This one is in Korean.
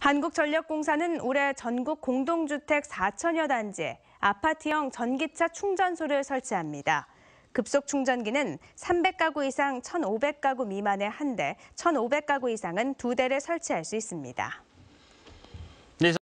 한국전력공사는 올해 전국 공동주택 4천여 단지에 아파트형 전기차 충전소를 설치합니다. 급속 충전기는 300가구 이상 1,500가구 미만에 한 대, 1,500가구 이상은 두 대를 설치할 수 있습니다. 네,